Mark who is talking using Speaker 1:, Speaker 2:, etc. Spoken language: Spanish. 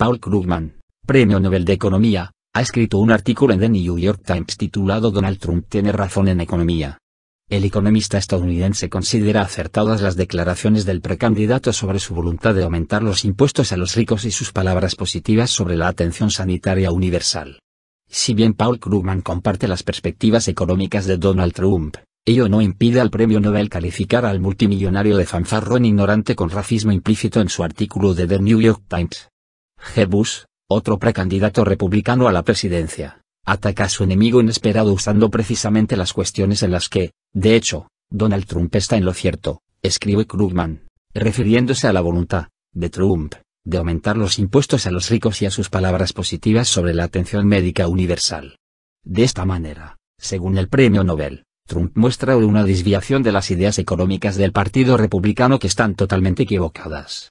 Speaker 1: Paul Krugman, Premio Nobel de Economía, ha escrito un artículo en The New York Times titulado Donald Trump tiene razón en economía. El economista estadounidense considera acertadas las declaraciones del precandidato sobre su voluntad de aumentar los impuestos a los ricos y sus palabras positivas sobre la atención sanitaria universal. Si bien Paul Krugman comparte las perspectivas económicas de Donald Trump, ello no impide al premio Nobel calificar al multimillonario de fanfarrón ignorante con racismo implícito en su artículo de The New York Times. Jebus, otro precandidato republicano a la presidencia, ataca a su enemigo inesperado usando precisamente las cuestiones en las que, de hecho, Donald Trump está en lo cierto, escribe Krugman, refiriéndose a la voluntad, de Trump, de aumentar los impuestos a los ricos y a sus palabras positivas sobre la atención médica universal. De esta manera, según el premio Nobel, Trump muestra una desviación de las ideas económicas del Partido Republicano que están totalmente equivocadas,